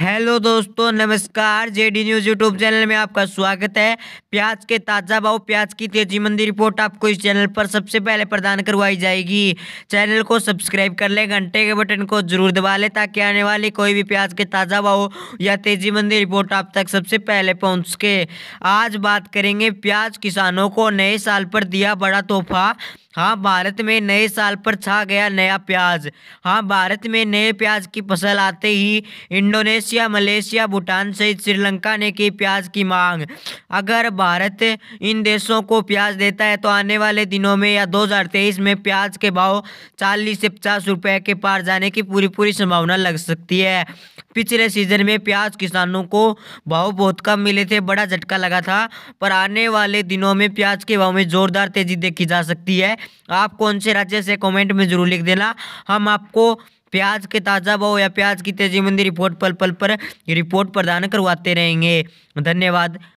hello दोस्तों नमस्कार JD news YouTube channel में आपका स्वागत है प्याज के ताज़ा भाव प्याज की तेजी मंदी रिपोर्ट आपको इस चैनल पर सबसे पहले प्रदान करवाई जाएगी चैनल को सब्सक्राइब कर लें घंटे के बटन को जरूर दबा लें ताकि आने वाली कोई भी प्याज के ताज़ा भाव या तेजी मंदी रिपोर्ट आप तक सबसे पहले पहुँच सके आज बात करेंगे प्याज किसानों को नए साल पर दिया बड़ा तोहफा हाँ भारत में नए साल पर छा गया नया प्याज हाँ भारत में नए प्याज की फसल आते ही इंडोनेशिया मलेशिया भूटान सहित श्रीलंका ने की प्याज की मांग अगर भारत इन देशों को प्याज देता है तो आने वाले दिनों में या 2023 में प्याज के भाव 40 से 50 रुपए के पार जाने की पूरी पूरी संभावना लग सकती है पिछले सीजन में प्याज किसानों को भाव बहुत कम मिले थे बड़ा झटका लगा था पर आने वाले दिनों में प्याज के भाव में जोरदार तेजी देखी जा सकती है आप कौन से राज्य से कमेंट में जरूर लिख देना हम आपको प्याज के ताज़ा भाव या प्याज की तेजी मंदी रिपोर्ट पल पल पर रिपोर्ट प्रदान करवाते रहेंगे धन्यवाद